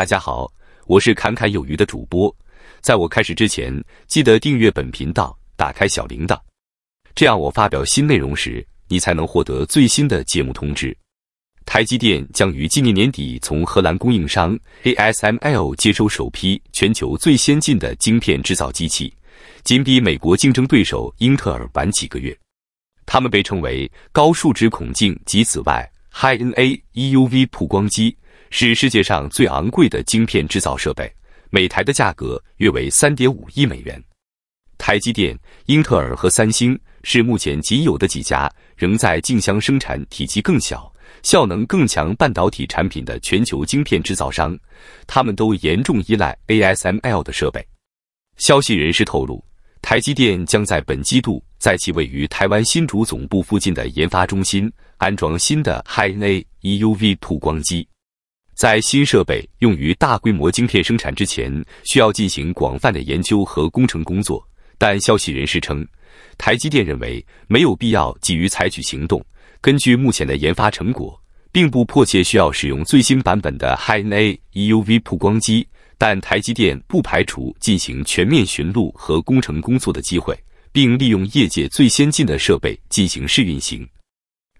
大家好，我是侃侃有余的主播。在我开始之前，记得订阅本频道，打开小铃铛，这样我发表新内容时，你才能获得最新的节目通知。台积电将于今年年底从荷兰供应商 ASML 接收首批全球最先进的晶片制造机器，仅比美国竞争对手英特尔晚几个月。他们被称为高数值孔径及紫外 High NA EUV 曝光机。是世界上最昂贵的晶片制造设备，每台的价格约为三点五亿美元。台积电、英特尔和三星是目前仅有的几家仍在竞相生产体积更小、效能更强半导体产品的全球晶片制造商，他们都严重依赖 ASML 的设备。消息人士透露，台积电将在本季度在其位于台湾新竹总部附近的研发中心安装新的 High NA EUV 曝光机。在新设备用于大规模晶片生产之前，需要进行广泛的研究和工程工作。但消息人士称，台积电认为没有必要急于采取行动。根据目前的研发成果，并不迫切需要使用最新版本的 HiN A EUV 曝光机。但台积电不排除进行全面巡路和工程工作的机会，并利用业界最先进的设备进行试运行。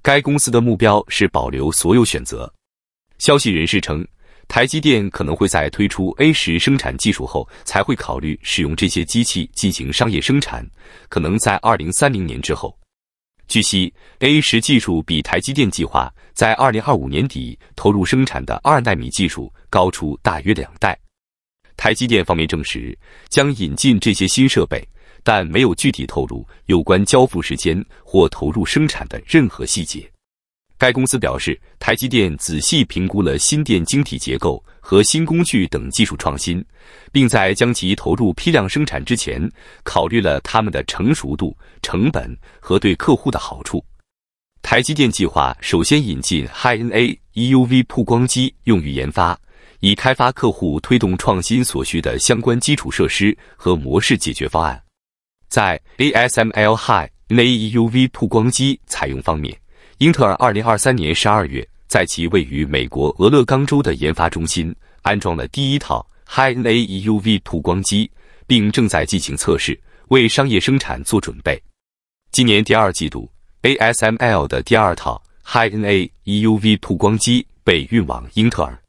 该公司的目标是保留所有选择。消息人士称，台积电可能会在推出 A 十生产技术后才会考虑使用这些机器进行商业生产，可能在2030年之后。据悉，A 十技术比台积电计划在2025年底投入生产的二纳米技术高出大约两代。台积电方面证实将引进这些新设备，但没有具体透露有关交付时间或投入生产的任何细节。该公司表示，台积电仔细评估了新电晶体结构和新工具等技术创新，并在将其投入批量生产之前，考虑了它们的成熟度、成本和对客户的好处。台积电计划首先引进 HiNA EUV 曝光机用于研发，以开发客户推动创新所需的相关基础设施和模式解决方案。在 ASML HiNA EUV 曝光机采用方面。英特尔二零二三年十二月在其位于美国俄勒冈州的研发中心安装了第一套 HiNA EUV 涂光机，并正在进行测试，为商业生产做准备。今年第二季度，ASML 的第二套 HiNA EUV 涂光机被运往英特尔。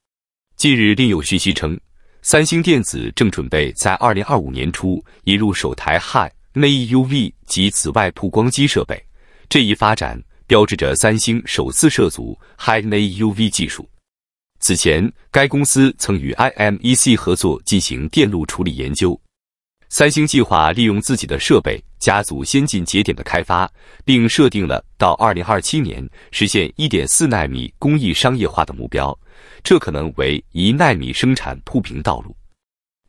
近日，另有消息称，三星电子正准备在二零二五年初引入首台 HiNA EUV 及紫外曝光机设备。这一发展。标志着三星首次涉足 High NA UV 技术。此前，该公司曾与 IMEC 合作进行电路处理研究。三星计划利用自己的设备加速先进节点的开发，并设定了到2027年实现1.4纳米工艺商业化的目标。这可能为一纳米生产铺平道路。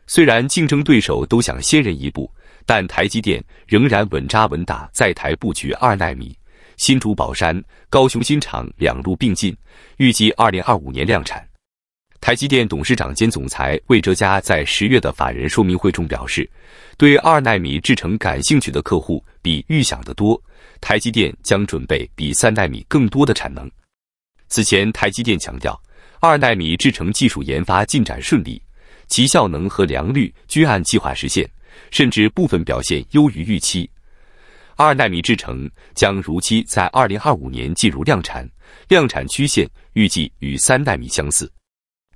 虽然竞争对手都想先人一步，但台积电仍然稳扎稳打，在台布局二纳米。新竹宝山、高雄新厂两路并进，预计二零二五年量产。台积电董事长兼总裁魏哲嘉在十月的法人说明会中表示，对二纳米制程感兴趣的客户比预想的多，台积电将准备比三纳米更多的产能。此前，台积电强调，二纳米制程技术研发进展顺利，其效能和良率均按计划实现，甚至部分表现优于预期。二纳米制程将如期在二零二五年进入量产，量产曲线预计与三纳米相似。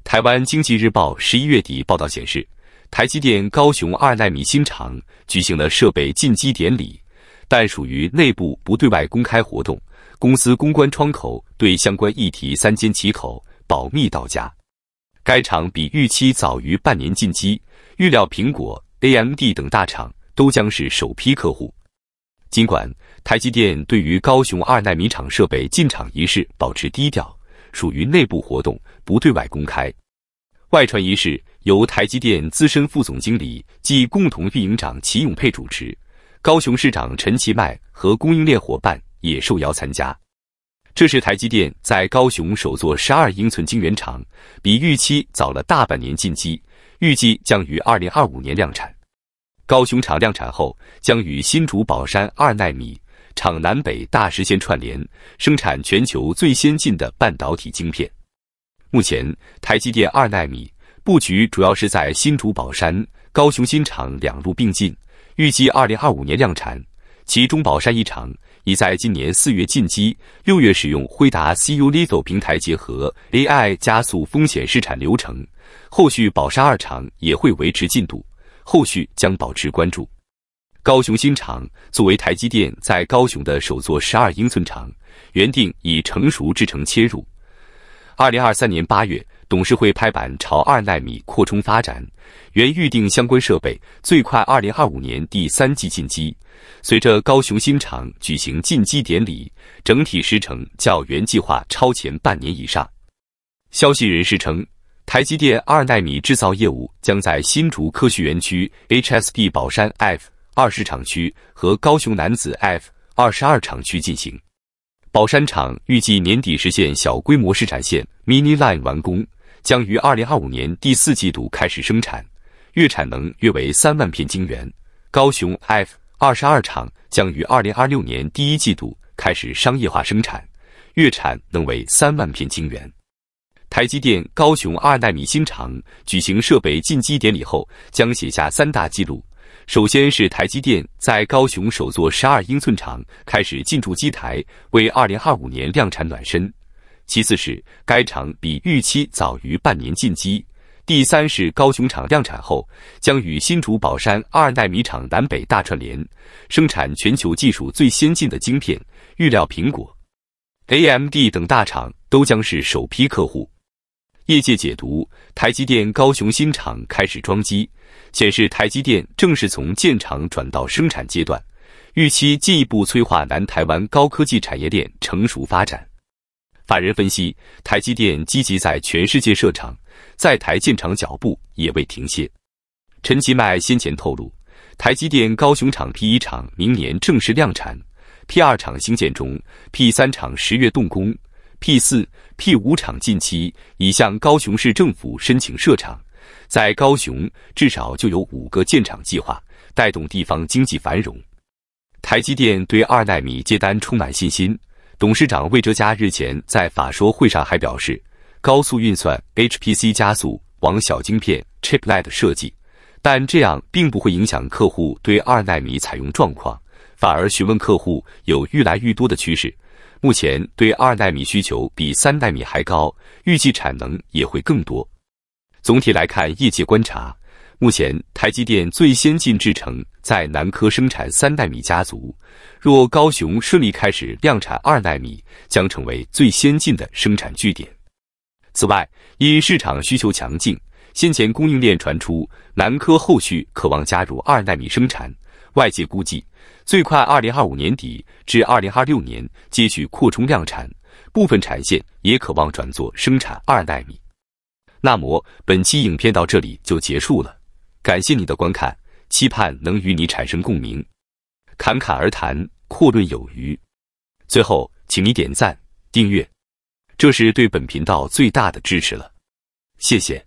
台湾经济日报十一月底报道显示，台积电高雄二纳米新厂举行了设备进机典礼，但属于内部不对外公开活动，公司公关窗口对相关议题三缄其口，保密到家。该厂比预期早于半年进机，预料苹果、AMD 等大厂都将是首批客户。尽管台积电对于高雄二纳米厂设备进场仪式保持低调，属于内部活动，不对外公开。外传仪式由台积电资深副总经理即共同运营长齐永佩主持，高雄市长陈其迈和供应链伙伴也受邀参加。这是台积电在高雄首座十二英寸晶圆厂，比预期早了大半年进机，预计将于二零二五年量产。高雄厂量产后，将与新竹宝山二纳米厂南北大时线串联，生产全球最先进的半导体晶片。目前，台积电二纳米布局主要是在新竹宝山、高雄新厂两路并进，预计二零二五年量产。其中，宝山一厂已在今年四月进机，六月使用辉达 c u l i d o 平台结合 AI 加速风险试产流程，后续宝山二厂也会维持进度。后续将保持关注。高雄新厂作为台积电在高雄的首座十二英寸厂，原定以成熟制程切入。二零二三年八月，董事会拍板朝二纳米扩充发展，原预定相关设备最快二零二五年第三季进机。随着高雄新厂举行进机典礼，整体时程较原计划超前半年以上。消息人士称。台积电二纳米制造业务将在新竹科学园区 h s d 宝山 F 二十厂区和高雄男子 F 二十二厂区进行。宝山厂预计年底实现小规模试产线 （mini line） 完工，将于二零二五年第四季度开始生产，月产能约为三万片晶圆。高雄 F 二十二厂将于二零二六年第一季度开始商业化生产，月产能为三万片晶圆。台积电高雄二纳米新厂举行设备进机典礼后，将写下三大纪录。首先是台积电在高雄首座十二英寸厂开始进驻机台，为二零二五年量产暖身。其次是该厂比预期早于半年进机。第三是高雄厂量产后，将与新竹宝山二纳米厂南北大串联，生产全球技术最先进的晶片。预料苹果、AMD 等大厂都将是首批客户。业界解读：台积电高雄新厂开始装机，显示台积电正式从建厂转到生产阶段，预期进一步催化南台湾高科技产业链成熟发展。法人分析，台积电积极在全世界设厂，在台建厂脚步也未停歇。陈其迈先前透露，台积电高雄厂 P 一厂明年正式量产，P 二厂兴建中，P 三厂十月动工。P 四、P 五厂近期已向高雄市政府申请设厂，在高雄至少就有五个建厂计划，带动地方经济繁荣。台积电对二纳米接单充满信心，董事长魏哲嘉日前在法说会上还表示，高速运算 HPC 加速往小晶片 Chiplet 设计，但这样并不会影响客户对二纳米采用状况，反而询问客户有愈来愈多的趋势。目前对二纳米需求比三纳米还高，预计产能也会更多。总体来看，业界观察，目前台积电最先进制程在南科生产三纳米家族，若高雄顺利开始量产二纳米，将成为最先进的生产据点。此外，因市场需求强劲，先前供应链传出南科后续渴望加入二纳米生产，外界估计。最快二零二五年底至二零二六年接续扩充量产，部分产线也渴望转做生产二纳米。那么本期影片到这里就结束了，感谢你的观看，期盼能与你产生共鸣。侃侃而谈，阔论有余。最后，请你点赞、订阅，这是对本频道最大的支持了。谢谢。